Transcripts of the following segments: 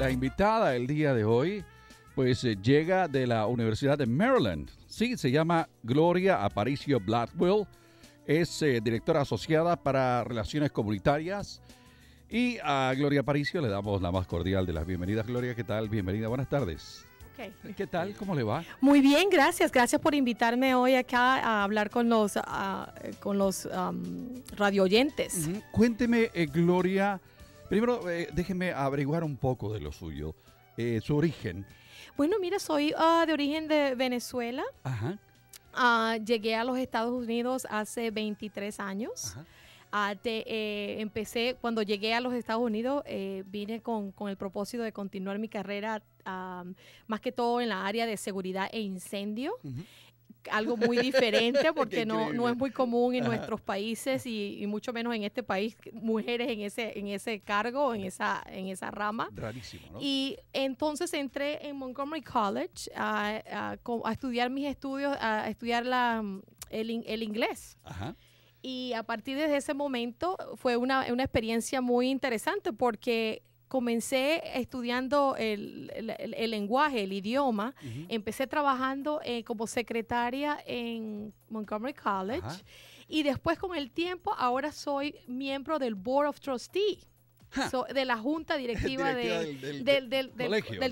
la invitada el día de hoy, pues eh, llega de la Universidad de Maryland. Sí, se llama Gloria Aparicio Blackwell. Es eh, directora asociada para Relaciones Comunitarias. Y a Gloria Aparicio le damos la más cordial de las bienvenidas. Gloria, ¿qué tal? Bienvenida, buenas tardes. ¿Qué tal? ¿Cómo le va? Muy bien, gracias. Gracias por invitarme hoy acá a hablar con los, radio ah, eh, con los Cuénteme, Gloria, Primero, eh, déjeme averiguar un poco de lo suyo, eh, su origen. Bueno, mira, soy ah, de origen de Venezuela. Ajá. Ah, llegué a los Estados Unidos hace 23 años. Ajá. Ah, eh, empecé, cuando llegué a los Estados Unidos, vine con, el propósito de continuar mi carrera, más que todo en la área de seguridad e incendio algo muy diferente porque no, es muy común en nuestros países y, mucho menos en este país mujeres en ese en ese cargo en esa en esa rama rarísimo y entonces entré en Montgomery College a, estudiar mis estudios a estudiar la, el, el inglés y a partir de ese momento fue una, una experiencia muy interesante porque comencé estudiando el, lenguaje, el idioma. Empecé trabajando eh, como secretaria en Montgomery College. Y después con el tiempo, ahora soy miembro del Board of Trustees de la junta directiva, del,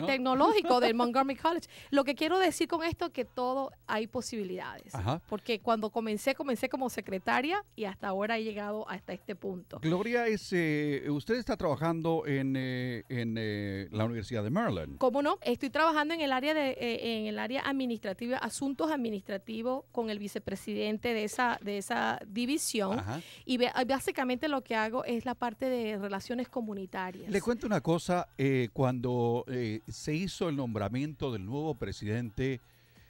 tecnológico del Montgomery College. Lo que quiero decir con esto es que todo hay posibilidades. Porque cuando comencé, comencé como secretaria y hasta ahora he llegado hasta este punto. Gloria, es, eh, usted está trabajando en, eh, eh, la Universidad de Maryland. ¿Cómo no? Estoy trabajando en el área en el área administrativa, asuntos administrativos con el vicepresidente de esa de esa división y básicamente lo que hago es la parte de relaciones comunitarias. Le cuento una cosa, eh, cuando eh, se hizo el nombramiento del nuevo presidente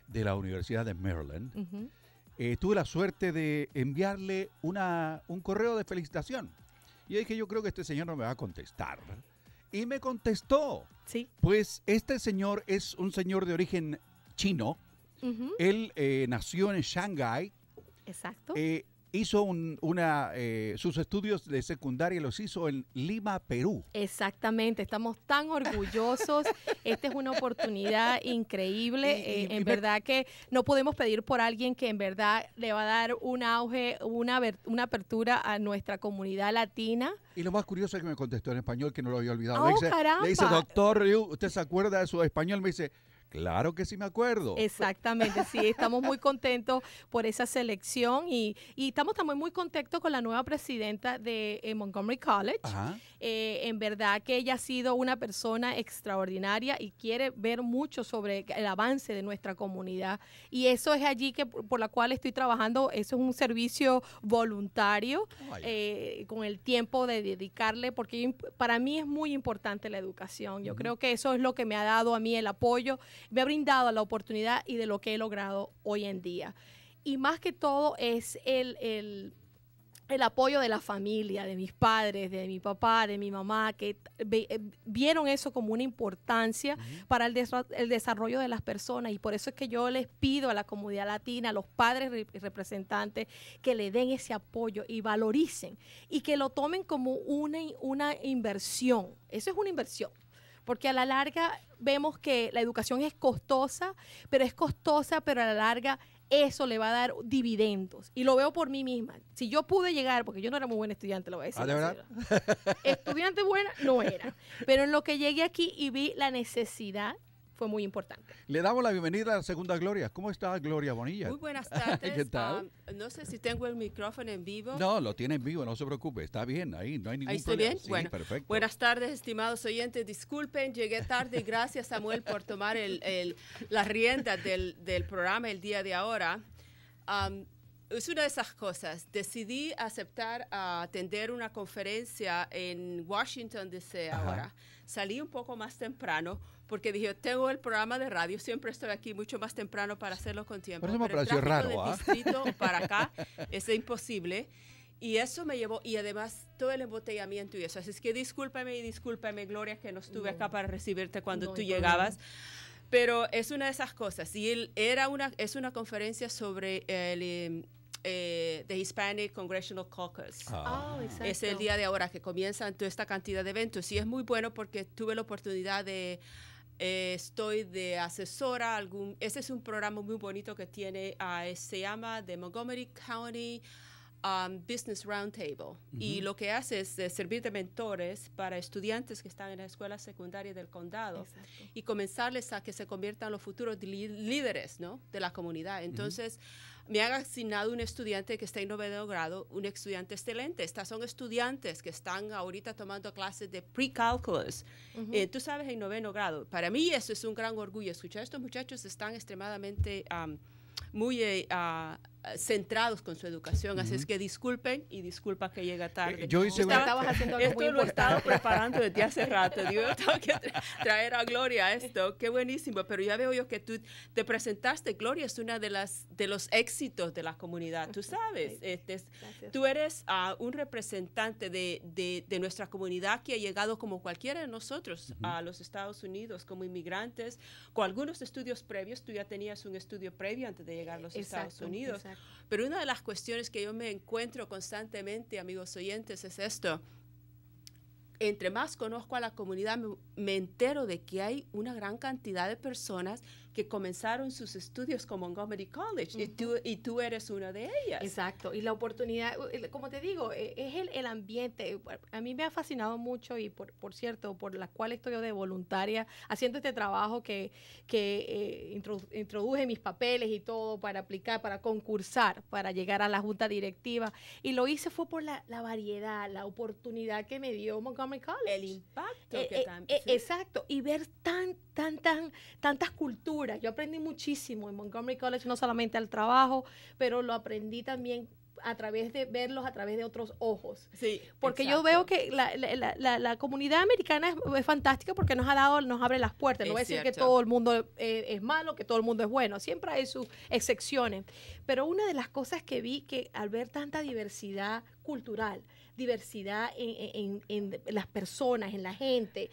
de la Universidad de Maryland, eh, tuve la suerte de enviarle una, un correo de felicitación. Y dije, yo creo que este señor no me va a contestar. Y me contestó. Sí. Pues este señor es un señor de origen chino. Él nació en Shanghai Exacto hizo un, una, eh, sus estudios de secundaria los hizo en Lima, Perú. Exactamente, estamos tan orgullosos. Esta es una oportunidad increíble. Eh, en verdad que no podemos pedir por alguien que en verdad le va a dar un auge, una, una apertura a nuestra comunidad latina. Y lo más curioso es que me contestó en español, que no lo había olvidado. ¡Oh, le, dice, doctor ¿usted se acuerda de su español? Me dice, Claro que sí me acuerdo. Exactamente, sí, estamos muy contentos por esa selección y, estamos también muy contentos con la nueva presidenta de eh, Montgomery College. Eh, en verdad que ella ha sido una persona extraordinaria y quiere ver mucho sobre el avance de nuestra comunidad. Y eso es allí que por, la cual estoy trabajando, eso es un servicio voluntario oh, eh, con el tiempo de dedicarle, porque para mí es muy importante la educación. Yo creo que eso es lo que me ha dado a mí el apoyo me ha brindado la oportunidad y de lo que he logrado hoy en día. Y más que todo es el, apoyo de la familia, de mis padres, de mi papá, de mi mamá, que eh, vieron eso como una importancia para el, desarrollo de las personas. Y por eso es que yo les pido a la comunidad latina, a los padres representantes, que le den ese apoyo y valoricen y que lo tomen como una, una inversión. Eso es una inversión porque a la larga vemos que la educación es costosa, pero es costosa, pero a la larga eso le va a dar dividendos. Y lo veo por mí misma. Si yo pude llegar, porque yo no era muy buena estudiante, lo voy a decir. Ah, estudiante buena no era. Pero en lo que llegué aquí y vi la necesidad fue muy importante. Le damos la bienvenida a segunda Gloria. ¿Cómo está Gloria Bonilla? Muy buenas tardes. ¿Qué tal? Ah, no sé si tengo el micrófono en vivo. No, lo tiene en vivo, no se preocupe. Está bien, ahí no hay ningún ¿Ahí está bien? perfecto. Buenas tardes, estimados oyentes. Disculpen, llegué tarde. Gracias, Samuel, por tomar el, el, la rienda del, programa el día de ahora. es una de esas cosas. Decidí aceptar atender una conferencia en Washington, D.C. ahora. Salí un poco más temprano porque dije, tengo el programa de radio, siempre estoy aquí mucho más temprano para hacerlo con tiempo. pero eso me pareció raro. ¿ah? para acá es imposible. Y eso me llevó, y además todo el embotellamiento y eso. Así es que discúlpame y discúlpame, Gloria, que no estuve acá para recibirte cuando tú llegabas. Pero es una de esas cosas. Y él era una, es una conferencia sobre el, em, eh, the Hispanic Congressional Caucus. Ah. Ah, es el día de ahora que comienzan toda esta cantidad de eventos y es muy bueno porque tuve la oportunidad de eh, estoy de asesora. Algún, este es un programa muy bonito que tiene, ah, se llama The Montgomery County um, Business Roundtable. Y lo que hace es eh, servir de mentores para estudiantes que están en la escuela secundaria del condado y comenzarles a que se conviertan los futuros líderes de la comunidad. Entonces me han asignado un estudiante que está en noveno grado, un estudiante excelente. Estas son estudiantes que están ahorita tomando clases de precalculus. calculus eh, tú sabes, en noveno grado. Para mí eso es un gran orgullo. Escuchar estos muchachos están extremadamente muy... Eh, ah, eh, centrados con su educación. Así es que disculpen y disculpa que llega tarde. yo hice Estaba, lo he estado preparando desde hace rato. yo tengo que traer a Gloria esto. Qué buenísimo. Pero ya veo yo que tú te presentaste. Gloria es una de las de los éxitos de la comunidad. Tú sabes, este tú eres ah, un representante de, nuestra comunidad que ha llegado como cualquiera de nosotros a los Estados Unidos como inmigrantes con algunos estudios previos. Tú ya tenías un estudio previo antes de llegar a los Estados Unidos. Pero una de las cuestiones que yo me encuentro constantemente, amigos oyentes, es esto entre más conozco a la comunidad, me, entero de que hay una gran cantidad de personas que comenzaron sus estudios con Montgomery College y, tú, eres una de ellas. Exacto, y la oportunidad, como te digo, e, es el, ambiente. Eh, a mí me ha fascinado mucho y por, cierto, por la cual estoy de voluntaria haciendo este trabajo que, que eh, introduje mis papeles y todo para aplicar, para concursar, para llegar a la junta directiva. Y lo hice fue por la, la variedad, la oportunidad que me dio Montgomery el impacto eh, eh, eh, Exacto, y ver tan, tan, tan, tantas culturas. Yo aprendí muchísimo en Montgomery College, no solamente al trabajo, pero lo aprendí también a través de verlos a través de otros ojos. Sí. Porque yo veo que la, comunidad americana es, fantástica porque nos ha dado, nos abre las puertas. No voy a decir que todo el mundo es, es, malo, que todo el mundo es bueno. Siempre hay sus excepciones. Pero una de las cosas que vi que al ver tanta diversidad cultural, diversidad en, las personas, en la gente,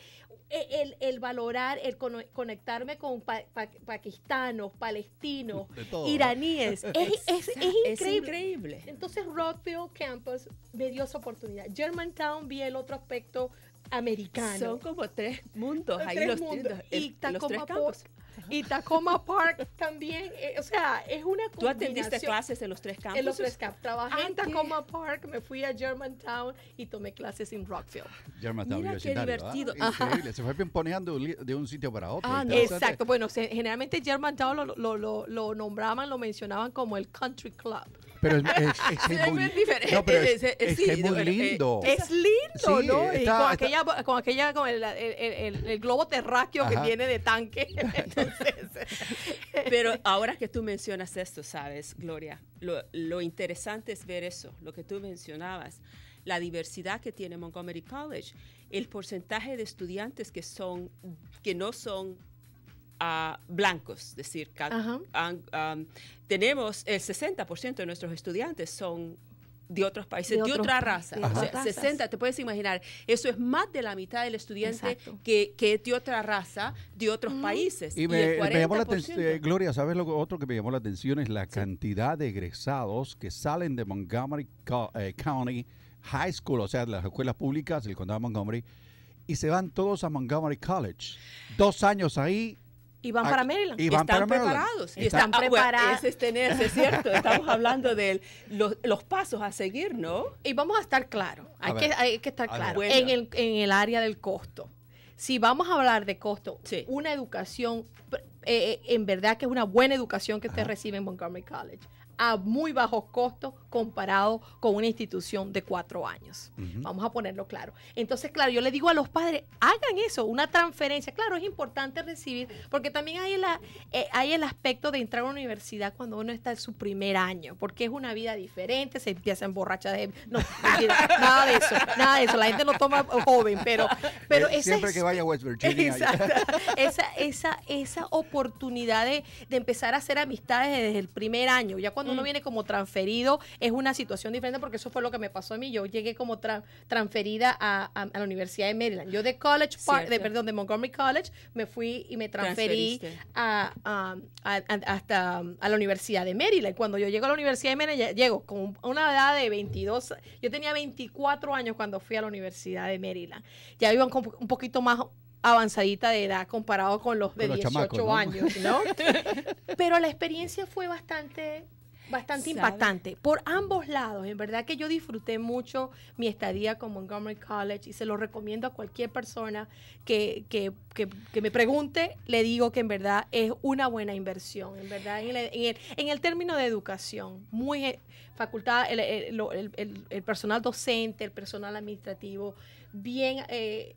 e, el, valorar, el conectarme con pa, pakistanos, palestinos, iraníes, es, es, es, increíble. Entonces Rockville Campus me dio esa oportunidad. Germantown vi el otro aspecto americano. Son como tres mundos, ahí los, mundos. y los tres campos y Tacoma Park también. Eh, o sea, es una combinación. ¿Tú atendiste clases en los tres campos? En los tres campos. Trabajé ah, en Tacoma Park, me fui a Germantown y tomé clases en Rockville. Germantown, Mira qué divertido. Increíble, se fue pimponeando de un sitio para otro. Ah, exacto. Bueno, generalmente Germantown lo nombraban, lo mencionaban como el Country Club pero es, es, es muy, diferente. es, lindo. Es lindo, ¿no? con, el, globo terráqueo que viene de tanque. pero ahora que tú mencionas esto, ¿sabes, Gloria? Lo, interesante es ver eso, lo que tú mencionabas la diversidad que tiene Montgomery College, el porcentaje de estudiantes que son que no son a blancos, es decir, tenemos el 60% de nuestros estudiantes son de otros países, de, otra raza. 60, te puedes imaginar, eso es más de la mitad del estudiante que, que, de otra raza, de otros países. Y, me, la eh, Gloria, ¿sabes lo otro que me llamó la atención? Es la cantidad de egresados que salen de Montgomery eh, County High School, o sea, de las escuelas públicas del condado de Montgomery, y se van todos a Montgomery College. Dos años ahí, Ah, y van para Maryland. Y están ah, preparados. Y están, preparados. cierto. Estamos hablando de los, pasos a seguir, ¿no? Y vamos a estar claros. Hay, que, que estar claros. En el, área del costo. Si vamos a hablar de costo, una educación, eh, eh, en verdad que es una buena educación que usted recibe en Montgomery College a muy bajos costos comparado con una institución de cuatro años. Vamos a ponerlo claro. Entonces, claro, yo le digo a los padres, hagan eso, una transferencia. Claro, es importante recibir, porque también hay, la, eh, hay el aspecto de entrar a una universidad cuando uno está en su primer año, porque es una vida diferente, se empieza a emborrachar. De, nada de eso, nada de eso. La gente lo toma joven, pero... Eh, siempre que vaya a West Virginia. esa, oportunidad de, de empezar a hacer amistades desde el primer año, ya cuando uno mm. viene como transferido es una situación diferente porque eso fue lo que me pasó a mí. Yo llegué como transferida a, la Universidad de Maryland. Yo de College perdón, de Montgomery College, me fui y me transferí hasta a la Universidad de Maryland. Cuando yo llego a la Universidad de Maryland, llego con una edad de 22. Yo tenía 24 años cuando fui a la Universidad de Maryland. Ya iban un poquito más avanzadita de edad comparado con los de 18 años, ¿no? Pero la experiencia fue bastante bastante impactante. Por ambos lados, en verdad que yo disfruté mucho mi estadía con Montgomery College y se lo recomiendo a cualquier persona que, me pregunte, le digo que en verdad es una buena inversión, en verdad, en el, en el, término de educación, muy eh, facultad, el, el personal docente, el personal administrativo, bien... Eh,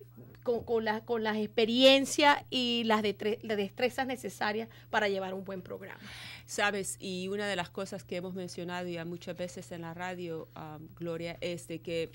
con, con, la, con las experiencias y las, destrezas necesarias para llevar un buen programa. Sabes, y una de las cosas que hemos mencionado ya muchas veces en la radio, ah, Gloria, es de que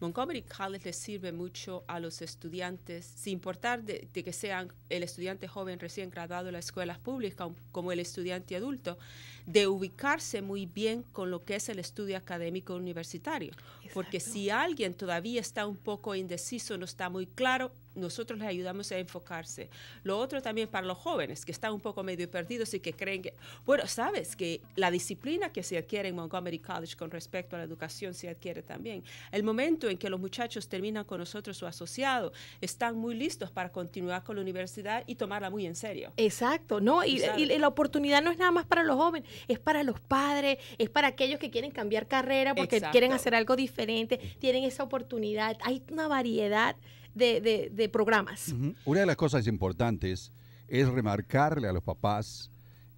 Montgomery College le sirve mucho a los estudiantes, sin importar de, que sean el estudiante joven recién graduado de la escuela pública, como el estudiante adulto, de ubicarse muy bien con lo que es el estudio académico universitario. Porque si alguien todavía está un poco indeciso, no está muy claro, nosotros les ayudamos a enfocarse. Lo otro también para los jóvenes que están un poco medio perdidos y que creen que, bueno, sabes que la disciplina que se adquiere en Montgomery College con respecto a la educación se adquiere también. El momento en que los muchachos terminan con nosotros su asociado, están muy listos para continuar con la universidad y tomarla muy en serio. Exacto, ¿no? Y, la oportunidad no es nada más para los jóvenes, es para los padres, es para aquellos que quieren cambiar carrera porque quieren hacer algo diferente, tienen esa oportunidad. Hay una variedad de, programas. Una de las cosas importantes es remarcarle a los papás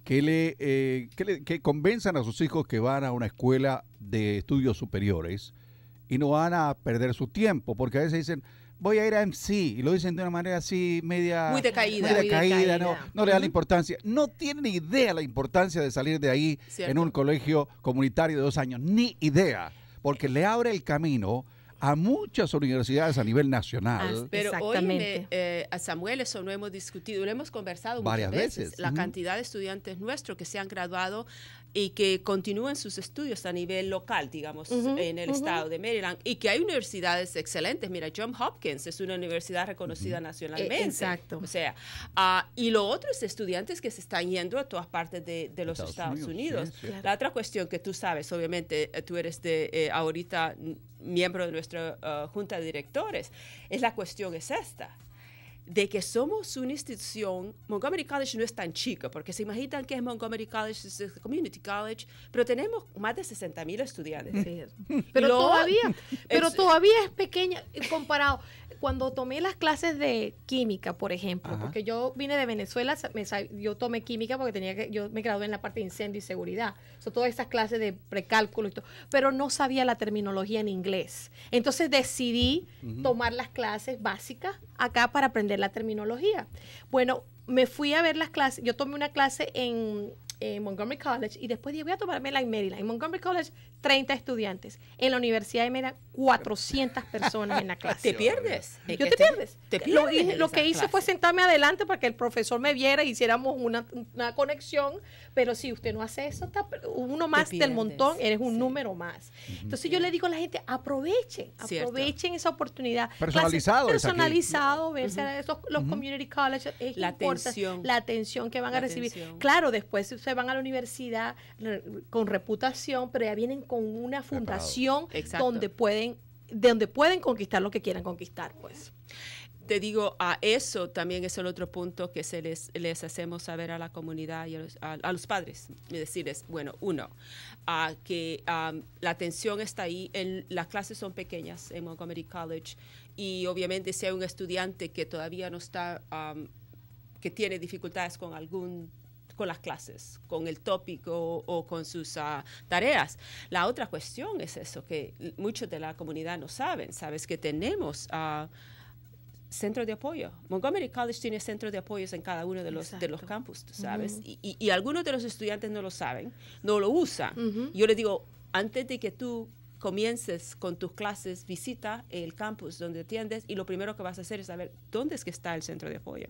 eh, que le, que convenzan a sus hijos que van a una escuela de estudios superiores y no van a perder su tiempo, porque a veces dicen, voy a ir a MC, y lo dicen de una manera así media... Muy decaída. No, le dan importancia. No tienen idea la importancia de salir de ahí en un colegio comunitario de dos años, ni idea, porque le abre el camino a muchas universidades a nivel nacional. Ah, pero hoy eh, a Samuel eso no hemos discutido, lo hemos conversado varias muchas veces, La cantidad de estudiantes nuestros que se han graduado y que continúen sus estudios a nivel local, digamos, en el estado de Maryland, y que hay universidades excelentes. Mira, John Hopkins es una universidad reconocida nacionalmente. E, exacto. O sea, ah, y lo otro es estudiantes que se están yendo a todas partes de, los Estados, Unidos. La otra cuestión que tú sabes, obviamente, eh, tú eres de eh, ahorita miembro de nuestra ah, junta de directores, es la cuestión es esta de que somos una institución, Montgomery College no es tan chica, porque se imaginan que es Montgomery College, es Community College, pero tenemos más de 60 mil estudiantes. Pero, todavía, pero todavía es pequeña eh, comparado cuando tomé las clases de química, por ejemplo, porque yo vine de Venezuela, me, yo tomé química porque tenía que, yo me gradué en la parte de incendio y seguridad, Son todas estas clases de precálculo y todo, pero no sabía la terminología en inglés. Entonces decidí tomar las clases básicas acá para aprender la terminología. Bueno, me fui a ver las clases, yo tomé una clase en, Montgomery College y después dije, voy a tomarme la en Maryland. En Montgomery College 30 estudiantes. En la Universidad de Mera, 400 personas en la clase. ¿Te pierdes? Yo te, pierdes. Te pierdes lo, que hice fue sentarme adelante para que el profesor me viera y hiciéramos una, conexión, pero si usted no hace eso, está, uno más del montón, eres un número más. Entonces yo le digo a la gente, aprovechen, aprovechen esa oportunidad. Personalizado. personalizado, verse los community colleges, es la atención. la atención que van a recibir. Claro, después se van a la universidad con reputación, pero ya vienen con una fundación donde pueden, donde pueden conquistar lo que quieran conquistar, pues te digo, a eso también es el otro punto que se les, les hacemos saber a la comunidad y a los, padres. y decirles, bueno, uno, a que la atención está ahí, las clases son pequeñas en Montgomery College y obviamente si hay un estudiante que todavía no está, que tiene dificultades con algún con las clases, con el tópico o con sus ah, tareas. La otra cuestión es eso, que muchos de la comunidad no saben, sabes que tenemos... Ah, centros de apoyo. Montgomery College tiene centros de apoyos en cada uno de los, de los campus, ¿sabes? y, algunos de los estudiantes no lo saben, no lo usan. Yo les digo, antes de que tú comiences con tus clases, visita el campus donde atiendes y lo primero que vas a hacer es saber dónde es que está el centro de apoyo.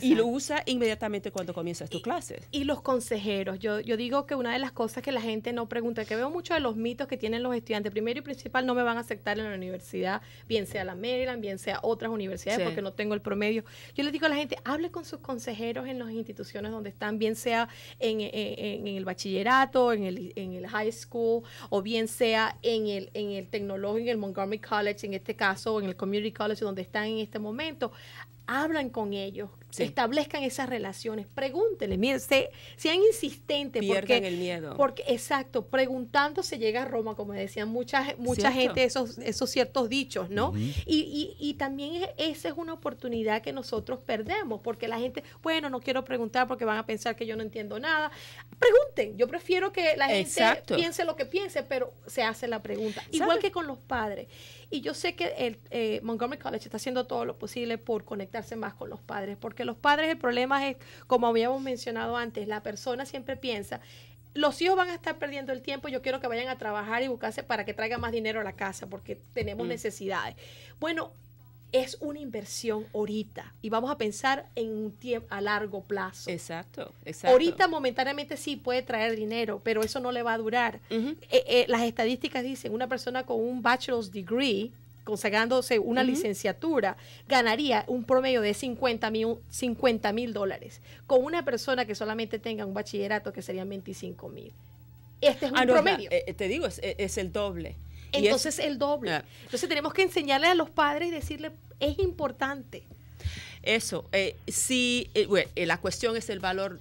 Y lo usa inmediatamente cuando comienzas tus clases. Y los consejeros. Yo, yo digo que una de las cosas que la gente no pregunta, que veo mucho de los mitos que tienen los estudiantes, primero y principal, no me van a aceptar en la universidad, bien sea la Maryland, bien sea otras universidades, porque no tengo el promedio. Yo le digo a la gente, hable con sus consejeros en las instituciones donde están, bien sea en, en el bachillerato, en el, en el high school, o bien sea en el, en el tecnológico, en el Montgomery College, en este caso, en el Community College, donde están en este momento. Hablan con ellos, Establezcan esas relaciones, pregúntele, miren, sean insistentes. Pierdan porque, el miedo. Porque, exacto, preguntando se llega a Roma, como decían mucha, mucha gente, esos, esos ciertos dichos, ¿no? y, también esa es una oportunidad que nosotros perdemos, porque la gente, bueno, no quiero preguntar porque van a pensar que yo no entiendo nada. Pregunten, yo prefiero que la gente piense lo que piense, pero se hace la pregunta. Igual que con los padres. Y yo sé que el eh, Montgomery College está haciendo todo lo posible por conectarse más con los padres, porque los padres el problema es, como habíamos mencionado antes, la persona siempre piensa, los hijos van a estar perdiendo el tiempo, yo quiero que vayan a trabajar y buscarse para que traiga más dinero a la casa, porque tenemos mm. necesidades. Bueno, es una inversión ahorita y vamos a pensar en un tiempo a largo plazo. Exacto, exacto. Ahorita momentáneamente sí puede traer dinero, pero eso no le va a durar. Eh, eh, las estadísticas dicen, una persona con un bachelor's degree consagrándose una licenciatura, ganaría un promedio de 50 mil, dólares. Con una persona que solamente tenga un bachillerato, que serían 25 mil. Este es un ah, promedio. Eh, eh, te digo, es, eh, el doble. Entonces, el doble. Ah. Entonces, tenemos que enseñarle a los padres y decirle, es importante. Eso, eh, sí, la cuestión es el valor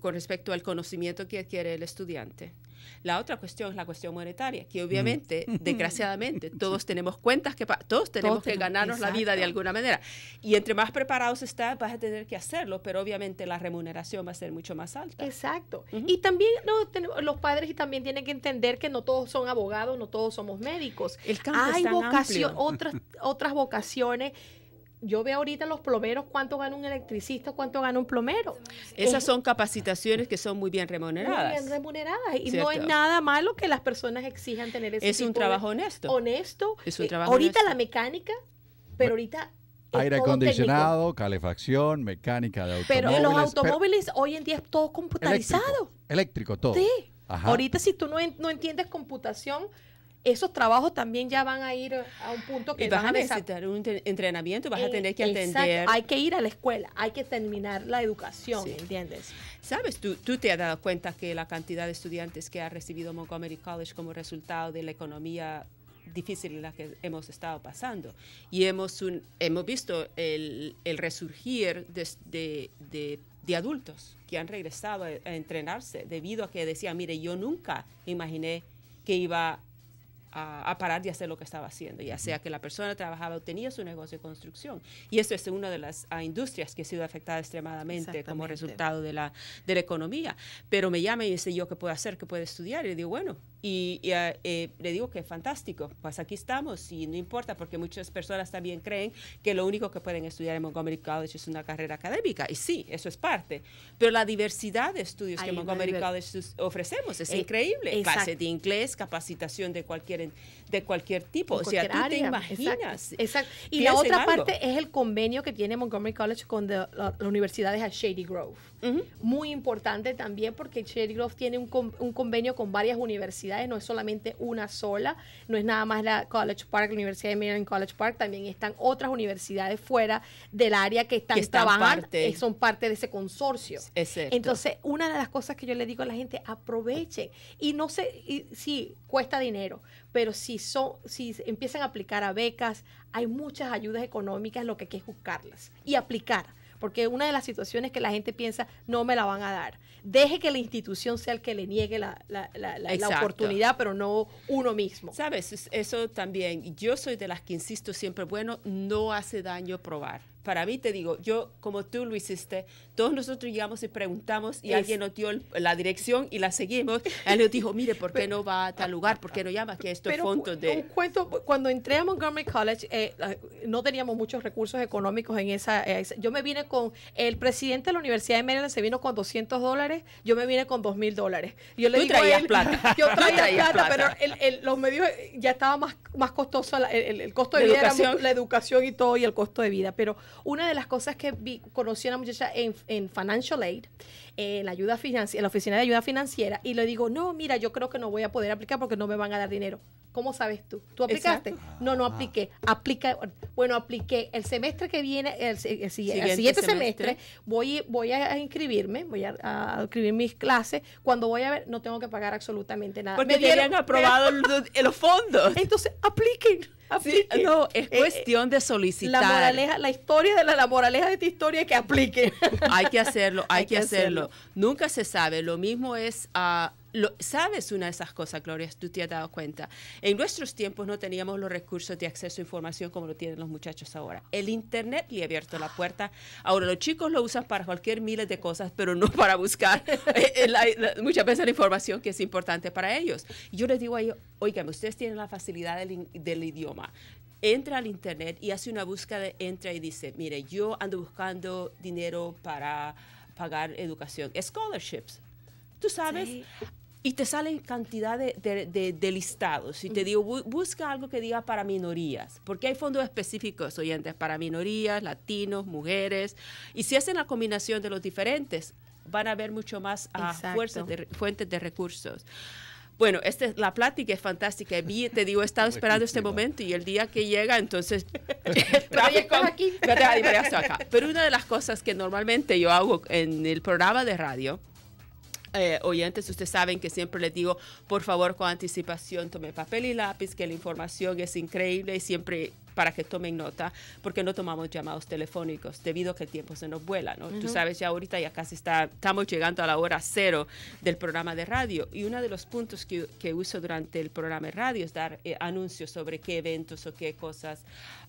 con respecto al conocimiento que adquiere el estudiante. La otra cuestión es la cuestión monetaria, que mm. obviamente, desgraciadamente, todos tenemos cuentas que todos tenemos que ganarnos la vida de alguna manera. Y entre más preparados estás, vas a tener que hacerlo, pero obviamente la remuneración va a ser mucho más alta. Exacto. Y también no, los padres y también tienen que entender que no todos son abogados, no todos somos médicos. El Hay vocación, otras, otras vocaciones yo veo ahorita los plomeros, cuánto gana un electricista, cuánto gana un plomero. Esas son capacitaciones que son muy bien remuneradas. Muy bien remuneradas. Y no es nada malo que las personas exijan tener ese Es un trabajo honesto. Honesto. Es un eh, trabajo ahorita la mecánica, pero ahorita aire acondicionado, calefacción, mecánica de automóviles. Pero los automóviles hoy en día es todo computarizado. Eléctrico, todo. Sí. Ahorita si tú no, no, entiendes computación, esos trabajos también ya van a ir a un punto que van a necesitar un entrenamiento, vas a eh, tener que exacto. Hay que ir a la escuela, hay que terminar la educación, ¿entiendes? Sabes, tú, te has dado cuenta que la cantidad de estudiantes que ha recibido Montgomery College como resultado de la economía difícil en la que hemos estado pasando. Y hemos, hemos visto el, resurgir de, adultos que han regresado a, a entrenarse debido a que decían, mire, yo nunca imaginé que iba a, parar de hacer lo que estaba haciendo, ya sea que la persona trabajaba o tenía su negocio de construcción. Y esto es una de las ah, industrias que ha sido afectada extremadamente como resultado de la, economía. Pero me llama y dice, ¿yo qué puedo hacer? ¿Qué puedo estudiar? Y le digo, bueno, y, ah, eh, le digo que es fantástico, pues aquí estamos y no importa porque muchas personas también creen que lo único que pueden estudiar en Montgomery College es una carrera académica y sí, eso es parte, pero la diversidad de estudios que Montgomery College ofrecemos es eh, increíble, clase de inglés, capacitación de cualquier de cualquier tipo, o sea, tú te imaginas. Exacto. Y la otra parte es el convenio que tiene Montgomery College con las universidades de Shady Grove. Muy importante también porque Shady Grove tiene un convenio con varias universidades no es solamente una sola, no es nada más la College Park, la Universidad de Maryland College Park, también están otras universidades fuera del área que están, trabajando, eh, son parte de ese consorcio. Entonces, una de las cosas que yo le digo a la gente, aprovechen y no sé si cuesta dinero, pero si, son, si empiezan a aplicar a becas, hay muchas ayudas económicas, lo que hay que es buscarlas y aplicar porque una de las situaciones que la gente piensa, no me la van a dar. Deje que la institución sea el que le niegue la, la oportunidad, pero no uno mismo. Sabes, eso también, yo soy de las que insisto siempre, bueno, no hace daño probar para mí te digo, yo como tú lo hiciste, todos nosotros llegamos y preguntamos y alguien nos dio la dirección y la seguimos. Él nos dijo, mire, ¿por qué no va a tal lugar? ¿Por qué no llama? Que esto es fondo de... Un cuento, cuando entré a Montgomery College, eh, no teníamos muchos recursos económicos en eh, esa, Yo me vine con... El presidente de la Universidad de Maryland se vino con 200 dólares, yo me vine con 2 mil dólares. Yo le tú plata. Yo traía plata, pero el, los medios eh, ya estaba más, más costoso, el, costo de, vida, Era, la educación y todo, y el costo de vida. Pero una de las cosas que vi, conocí a una muchacha en, Financial Aid, en eh, la, ayuda en la oficina de ayuda financiera, y le digo, no, mira, yo creo que no voy a poder aplicar porque no me van a dar dinero. ¿Cómo sabes tú? ¿Tú aplicaste? No, no ah. apliqué. Aplica, bueno, apliqué. El semestre que viene, el, siguiente, semestre, voy, a inscribirme, voy a, a, inscribir mis clases. Cuando voy a ver, no tengo que pagar absolutamente nada. Porque ya aprobado los fondos. Entonces, apliquen. no, es eh, cuestión de solicitar. La moraleja, la historia de la, moraleja de esta historia es que apliquen. Hay que hacerlo, hay, que, hacerlo. Nunca se sabe. Lo mismo es a ah, sabes una de esas cosas, Gloria, tú te has dado cuenta. En nuestros tiempos no teníamos los recursos de acceso a información como lo tienen los muchachos ahora. El Internet le ha abierto la puerta. Ahora los chicos lo usan para cualquier miles de cosas, pero no para buscar eh, eh, muchas veces la información que es importante para ellos. Yo les digo a ellos, oigan, ustedes tienen la facilidad del, del idioma entra al internet y hace una búsqueda, entra y dice, mire, yo ando buscando dinero para pagar educación, scholarships. Tú sabes, sí y te salen cantidad de, de, listados. Y te digo, busca algo que diga para minorías, porque hay fondos específicos, oyentes, para minorías, latinos, mujeres. Y si hacen la combinación de los diferentes, van a ver mucho más ah, de, fuentes de recursos. Bueno, la plática es fantástica. te digo, he estado esperando este momento y el día que llega, entonces... Pero una de las cosas que normalmente yo hago en el programa de radio eh, oyentes, ustedes saben que siempre les digo, por favor, con anticipación tome papel y lápiz, que la información es increíble y siempre para que tomen nota, porque no tomamos llamados telefónicos debido a que el tiempo se nos vuela, ¿no? Tú sabes, ya ahorita ya casi está, estamos llegando a la hora cero del programa de radio y uno de los puntos que, uso durante el programa de radio es dar eh, anuncios sobre qué eventos o qué cosas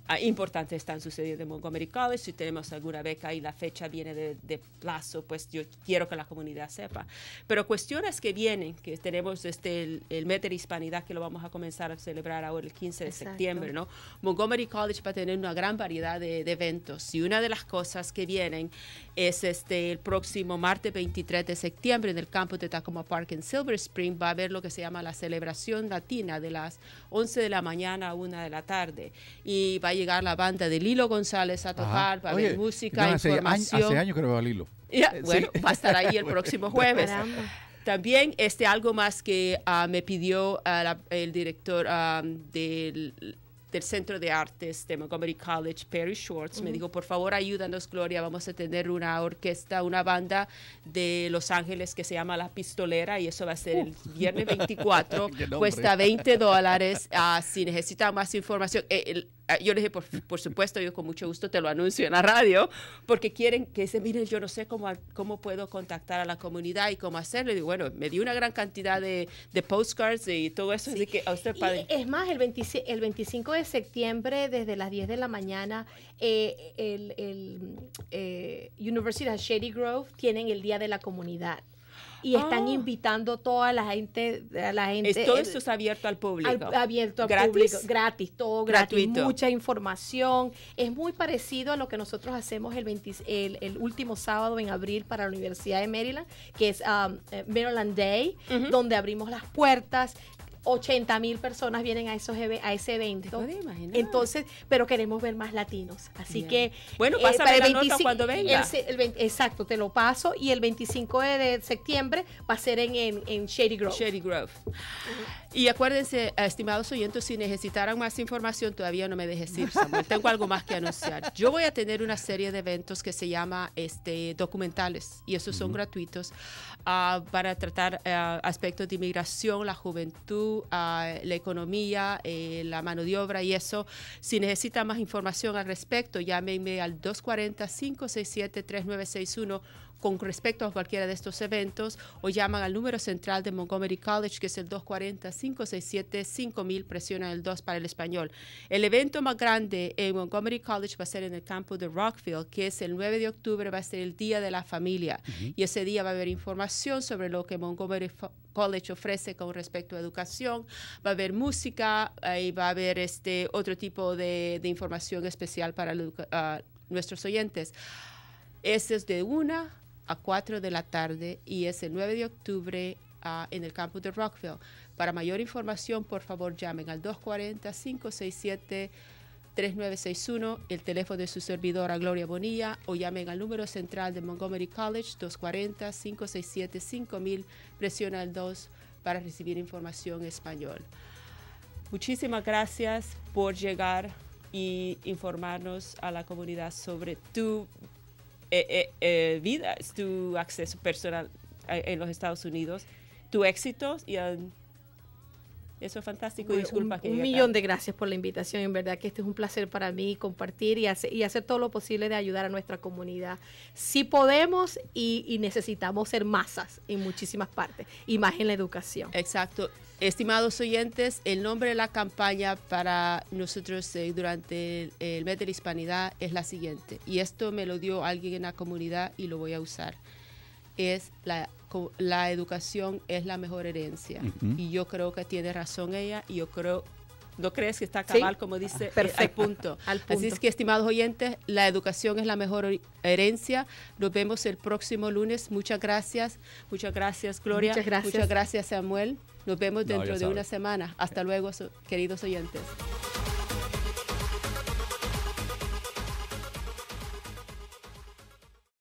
Ah, importantes están sucediendo en Montgomery College. Si tenemos alguna beca y la fecha viene de, plazo, pues yo quiero que la comunidad sepa. Pero cuestiones que vienen, que tenemos este, el, meter hispanidad que lo vamos a comenzar a celebrar ahora el 15 de septiembre, ¿no? Montgomery College va a tener una gran variedad de, eventos y una de las cosas que vienen es este, el próximo martes 23 de septiembre en el campo de Tacoma Park en Silver Spring va a haber lo que se llama la celebración latina de las 11 de la mañana a 1 de la tarde y va a llegar la banda de Lilo González a tocar, va música, información. hace años que no Lilo. va a estar ahí el próximo jueves. También este, algo más que ah, me pidió ah, el director ah, del Centro de Artes de Montgomery College, Perry Schwartz, me dijo, por favor ayúdanos, Gloria, vamos a tener una orquesta, una banda de Los Ángeles que se llama La Pistolera y eso va a ser el viernes 24, cuesta 20 dólares. si necesita más información, eh, el, Ah, yo le dije, por, por, supuesto, yo con mucho gusto te lo anuncio en la radio, porque quieren que se miren, yo no sé cómo, cómo puedo contactar a la comunidad y cómo hacerlo. Y bueno, me dio una gran cantidad de, de postcards y todo eso, que usted es más, el, el 25 de septiembre, desde las 10 de la mañana, eh, el, el eh, Shady Grove tienen el Día de la Comunidad y están invitando ah. invitando toda la gente, a la gente. todo esto es abierto al público. abierto al público. Gratis, todo gratuito. mucha información. Es muy parecido a lo que nosotros hacemos el, el, último sábado en abril para la Universidad de Maryland, que es um, eh, Maryland Day, donde abrimos las puertas, 80 mil personas vienen a, esos, a ese evento. Entonces, pero queremos ver más latinos. Así que. Bueno, eh, pásame cuando venga. exacto, te lo paso. Y el 25 de, septiembre va a ser en, en, Shady Grove. Shady Grove. Y acuérdense, estimados oyentes, si necesitaran más información, todavía no me dejes ir, Tengo algo más que anunciar. Yo voy a tener una serie de eventos que se llama este, documentales, y esos son gratuitos, ah, para tratar ah, aspectos de inmigración, la juventud la economía, eh, la mano de obra y eso. Si necesita más información al respecto, llámenme al 240-567-3961 con respecto a cualquiera de estos eventos o llaman al número central de Montgomery College, que es el 240-567-5000, presiona el 2 para el español. El evento más grande en Montgomery College va a ser en el campo de Rockfield que es el 9 de octubre, va a ser el Día de la Familia. Y ese día va a haber información sobre lo que Montgomery College ofrece con respecto a educación. Va a haber música y va a haber este otro tipo de, información especial para nuestros oyentes. Ese es de una a 4 de la tarde y es el 9 de octubre ah, en el campus de Rockville. Para mayor información, por favor, llamen al 240-567. 3961, el teléfono de su servidora Gloria Bonilla, o llamen al número central de Montgomery College 240-567-5000, presiona el 2 para recibir información en español. Muchísimas gracias por llegar y informarnos a la comunidad sobre tu eh, eh, eh, vida, tu acceso personal eh, en los Estados Unidos, tu éxito y el eso es fantástico disculpa un, que. Un millón de gracias por la invitación. En verdad que este es un placer para mí compartir y hacer, y hacer todo lo posible de ayudar a nuestra comunidad. Sí podemos y, necesitamos ser masas en muchísimas partes y más en la educación. Exacto. Estimados oyentes, el nombre de la campaña para nosotros eh, durante el, el mes de la hispanidad es la siguiente. Y esto me lo dio alguien en la comunidad y lo voy a usar. Es la la educación es la mejor herencia. Y yo creo que tiene razón ella y yo creo ¿No crees que está cabal, como dice? el eh, punto. Así es que, estimados oyentes, la educación es la mejor herencia. Nos vemos el próximo lunes. Muchas gracias. Muchas gracias, Gloria. Muchas gracias. Samuel. Nos vemos dentro de una semana. Hasta luego, queridos oyentes.